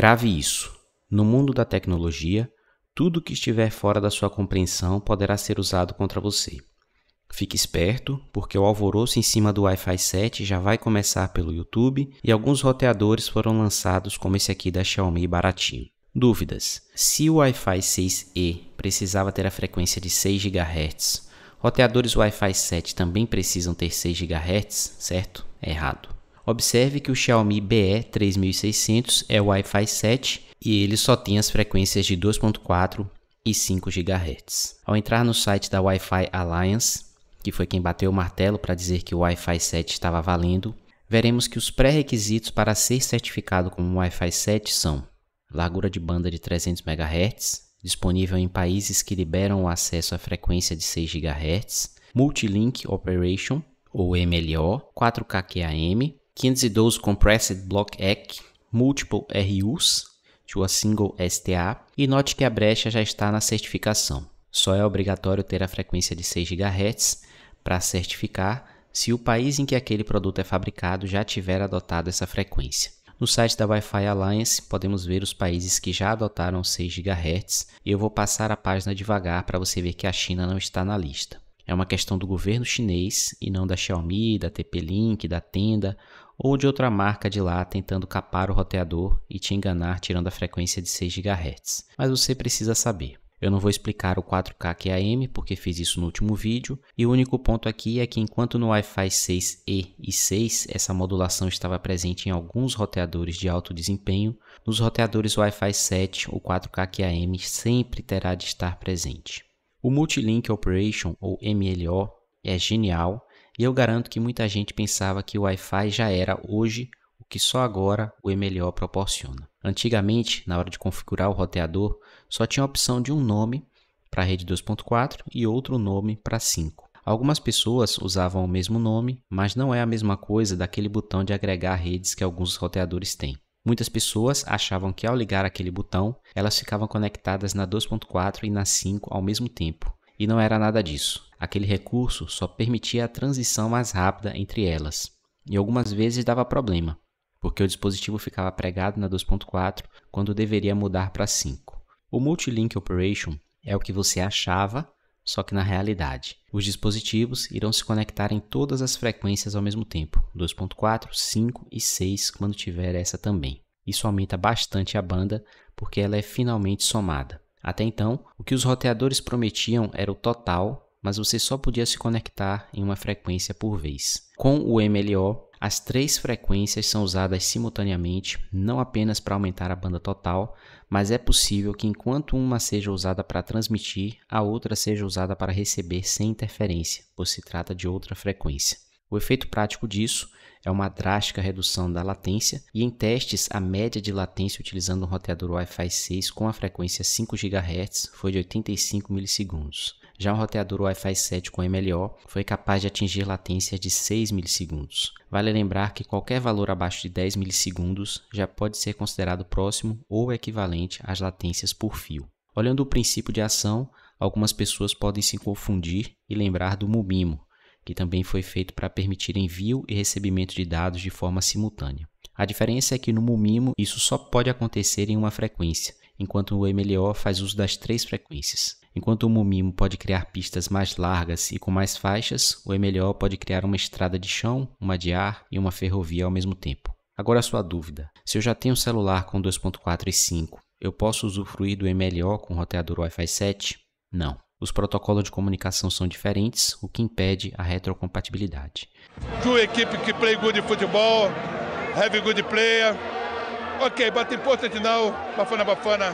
Grave isso. No mundo da tecnologia, tudo que estiver fora da sua compreensão poderá ser usado contra você. Fique esperto, porque o alvoroço em cima do Wi-Fi 7 já vai começar pelo YouTube e alguns roteadores foram lançados, como esse aqui da Xiaomi baratinho. Dúvidas: se o Wi-Fi 6E precisava ter a frequência de 6 GHz, roteadores Wi-Fi 7 também precisam ter 6 GHz, certo? É errado. Observe que o Xiaomi BE 3600 é Wi-Fi 7 e ele só tem as frequências de 2.4 e 5 GHz. Ao entrar no site da Wi-Fi Alliance, que foi quem bateu o martelo para dizer que o Wi-Fi 7 estava valendo, veremos que os pré-requisitos para ser certificado como Wi-Fi 7 são largura de banda de 300 MHz, disponível em países que liberam o acesso à frequência de 6 GHz, Multilink Operation, ou MLO, 4K 512 Compressed Block EC, Multiple RUs, to a Single STA, e note que a brecha já está na certificação. Só é obrigatório ter a frequência de 6 GHz para certificar se o país em que aquele produto é fabricado já tiver adotado essa frequência. No site da Wi-Fi Alliance podemos ver os países que já adotaram 6 GHz e eu vou passar a página devagar para você ver que a China não está na lista. É uma questão do governo chinês e não da Xiaomi, da TP-Link, da Tenda ou de outra marca de lá tentando capar o roteador e te enganar tirando a frequência de 6 GHz. Mas você precisa saber. Eu não vou explicar o 4K QAM é porque fiz isso no último vídeo, e o único ponto aqui é que enquanto no Wi-Fi 6E e 6 essa modulação estava presente em alguns roteadores de alto desempenho, nos roteadores Wi-Fi 7 o 4K QAM é sempre terá de estar presente. O Multilink Operation ou MLO é genial e eu garanto que muita gente pensava que o Wi-Fi já era hoje o que só agora o MLO proporciona. Antigamente, na hora de configurar o roteador, só tinha a opção de um nome para a rede 2.4 e outro nome para 5. Algumas pessoas usavam o mesmo nome, mas não é a mesma coisa daquele botão de agregar redes que alguns roteadores têm. Muitas pessoas achavam que ao ligar aquele botão, elas ficavam conectadas na 2.4 e na 5 ao mesmo tempo, e não era nada disso. Aquele recurso só permitia a transição mais rápida entre elas. E algumas vezes dava problema, porque o dispositivo ficava pregado na 2.4 quando deveria mudar para 5. O Multilink Operation é o que você achava, só que na realidade. Os dispositivos irão se conectar em todas as frequências ao mesmo tempo, 2.4, 5 e 6 quando tiver essa também. Isso aumenta bastante a banda porque ela é finalmente somada. Até então, o que os roteadores prometiam era o total, mas você só podia se conectar em uma frequência por vez. Com o MLO, as três frequências são usadas simultaneamente, não apenas para aumentar a banda total, mas é possível que enquanto uma seja usada para transmitir, a outra seja usada para receber sem interferência, pois se trata de outra frequência. O efeito prático disso é uma drástica redução da latência e em testes a média de latência utilizando um roteador Wi-Fi 6 com a frequência 5 GHz foi de 85 milissegundos. Já o roteador Wi-Fi 7 com MLO foi capaz de atingir latências de 6 milissegundos. Vale lembrar que qualquer valor abaixo de 10 milissegundos já pode ser considerado próximo ou equivalente às latências por fio. Olhando o princípio de ação, algumas pessoas podem se confundir e lembrar do MUBIMO, que também foi feito para permitir envio e recebimento de dados de forma simultânea. A diferença é que no MUMIMO isso só pode acontecer em uma frequência, enquanto o MLO faz uso das três frequências. Enquanto o MUMIMO pode criar pistas mais largas e com mais faixas, o MLO pode criar uma estrada de chão, uma de ar e uma ferrovia ao mesmo tempo. Agora a sua dúvida: se eu já tenho um celular com 2.4 e 5, eu posso usufruir do MLO com roteador Wi-Fi 7? Não. Os protocolos de comunicação são diferentes, o que impede a retrocompatibilidade. To equipe que play good futebol, have good player. Ok, but important now, Bafana Bafana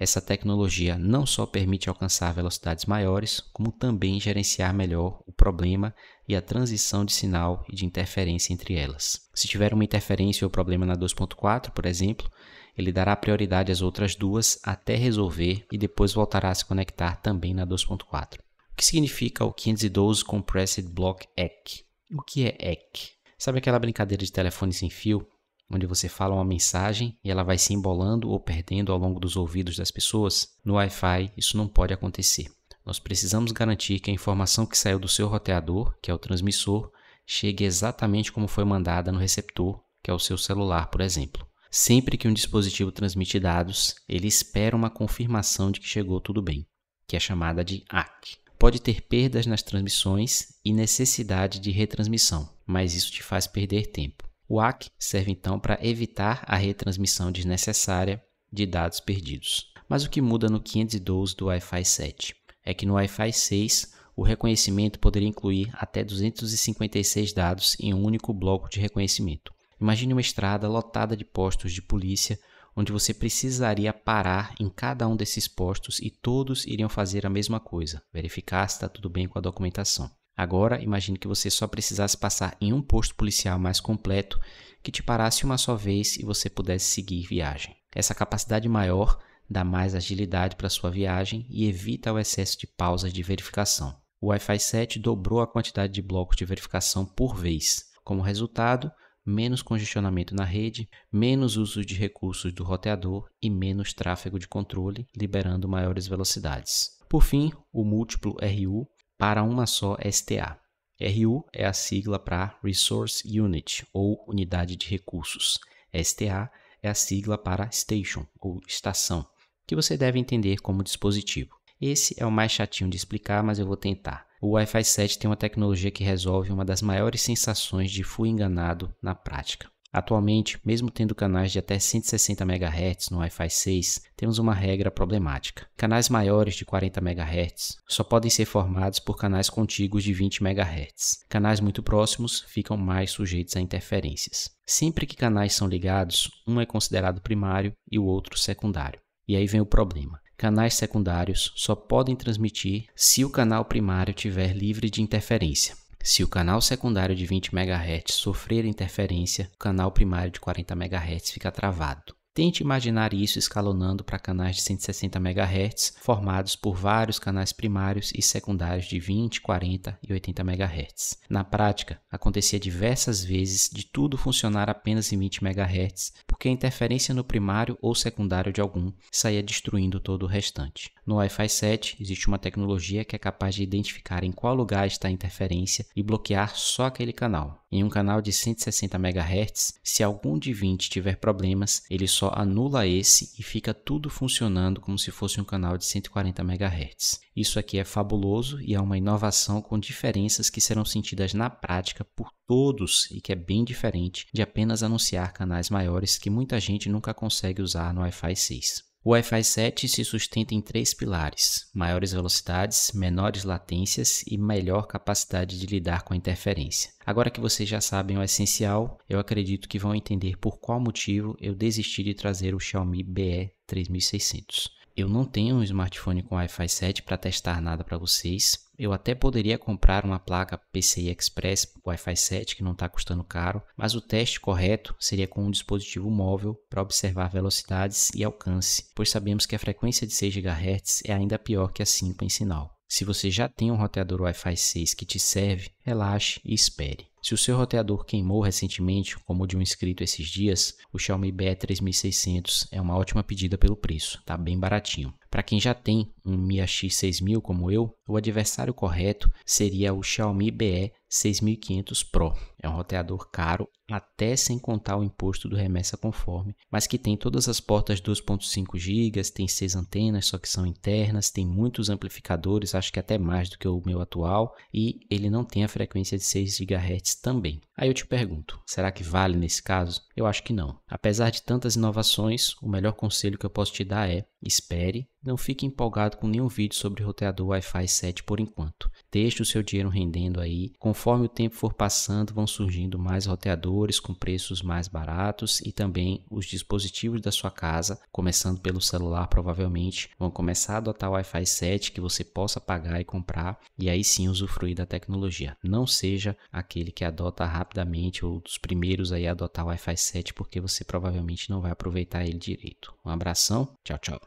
essa tecnologia não só permite alcançar velocidades maiores, como também gerenciar melhor o problema e a transição de sinal e de interferência entre elas. Se tiver uma interferência ou problema na 2.4, por exemplo, ele dará prioridade às outras duas até resolver e depois voltará a se conectar também na 2.4. O que significa o 512 Compressed Block ECK? O que é ECK? Sabe aquela brincadeira de telefone sem fio onde você fala uma mensagem e ela vai se embolando ou perdendo ao longo dos ouvidos das pessoas, no Wi-Fi isso não pode acontecer. Nós precisamos garantir que a informação que saiu do seu roteador, que é o transmissor, chegue exatamente como foi mandada no receptor, que é o seu celular, por exemplo. Sempre que um dispositivo transmite dados, ele espera uma confirmação de que chegou tudo bem, que é chamada de ACK. Pode ter perdas nas transmissões e necessidade de retransmissão, mas isso te faz perder tempo. O ACK serve então para evitar a retransmissão desnecessária de dados perdidos. Mas o que muda no 512 do Wi-Fi 7 é que no Wi-Fi 6 o reconhecimento poderia incluir até 256 dados em um único bloco de reconhecimento. Imagine uma estrada lotada de postos de polícia, onde você precisaria parar em cada um desses postos e todos iriam fazer a mesma coisa, verificar se está tudo bem com a documentação. Agora, imagine que você só precisasse passar em um posto policial mais completo que te parasse uma só vez e você pudesse seguir viagem. Essa capacidade maior dá mais agilidade para sua viagem e evita o excesso de pausas de verificação. O Wi-Fi 7 dobrou a quantidade de blocos de verificação por vez. Como resultado, menos congestionamento na rede, menos uso de recursos do roteador e menos tráfego de controle, liberando maiores velocidades. Por fim, o múltiplo RU para uma só STA. RU é a sigla para Resource Unit, ou Unidade de Recursos. STA é a sigla para Station, ou Estação, que você deve entender como dispositivo. Esse é o mais chatinho de explicar, mas eu vou tentar. O Wi-Fi 7 tem uma tecnologia que resolve uma das maiores sensações de fui enganado na prática. Atualmente, mesmo tendo canais de até 160 MHz no Wi-Fi 6, temos uma regra problemática. Canais maiores de 40 MHz só podem ser formados por canais contíguos de 20 MHz. Canais muito próximos ficam mais sujeitos a interferências. Sempre que canais são ligados, um é considerado primário e o outro secundário. E aí vem o problema. Canais secundários só podem transmitir se o canal primário estiver livre de interferência. Se o canal secundário de 20 MHz sofrer interferência, o canal primário de 40 MHz fica travado. Tente imaginar isso escalonando para canais de 160 MHz, formados por vários canais primários e secundários de 20, 40 e 80 MHz. Na prática, acontecia diversas vezes de tudo funcionar apenas em 20 MHz, porque a interferência no primário ou secundário de algum saía destruindo todo o restante. No Wi-Fi 7, existe uma tecnologia que é capaz de identificar em qual lugar está a interferência e bloquear só aquele canal. Em um canal de 160 MHz, se algum de 20 tiver problemas, ele só só anula esse e fica tudo funcionando como se fosse um canal de 140 MHz. Isso aqui é fabuloso e é uma inovação com diferenças que serão sentidas na prática por todos e que é bem diferente de apenas anunciar canais maiores que muita gente nunca consegue usar no Wi-Fi 6. O Wi-Fi 7 se sustenta em três pilares: maiores velocidades, menores latências e melhor capacidade de lidar com a interferência. Agora que vocês já sabem o essencial, eu acredito que vão entender por qual motivo eu desisti de trazer o Xiaomi BE 3600. Eu não tenho um smartphone com Wi-Fi 7 para testar nada para vocês, eu até poderia comprar uma placa PCI Express Wi-Fi 7 que não está custando caro, mas o teste correto seria com um dispositivo móvel para observar velocidades e alcance, pois sabemos que a frequência de 6 GHz é ainda pior que a 5 em sinal. Se você já tem um roteador Wi-Fi 6 que te serve, relaxe e espere. Se o seu roteador queimou recentemente, como de um inscrito esses dias, o Xiaomi BE 3600 é uma ótima pedida pelo preço, tá bem baratinho. Para quem já tem um Mi AX 6000 como eu, o adversário correto seria o Xiaomi BE 6500 Pro. É um roteador caro, até sem contar o imposto do remessa conforme, mas que tem todas as portas 2.5 GB, tem seis antenas, só que são internas, tem muitos amplificadores, acho que até mais do que o meu atual, e ele não tem a frequência de 6 GHz também. Aí eu te pergunto, será que vale nesse caso? Eu acho que não. Apesar de tantas inovações, o melhor conselho que eu posso te dar é: espere não fique empolgado com nenhum vídeo sobre roteador Wi-Fi 7 por enquanto. Deixe o seu dinheiro rendendo aí. Conforme o tempo for passando, vão surgindo mais roteadores com preços mais baratos e também os dispositivos da sua casa, começando pelo celular provavelmente, vão começar a adotar Wi-Fi 7 que você possa pagar e comprar e aí sim usufruir da tecnologia. Não seja aquele que adota rapidamente ou dos primeiros aí a adotar Wi-Fi 7 porque você provavelmente não vai aproveitar ele direito. Um abração, tchau, tchau.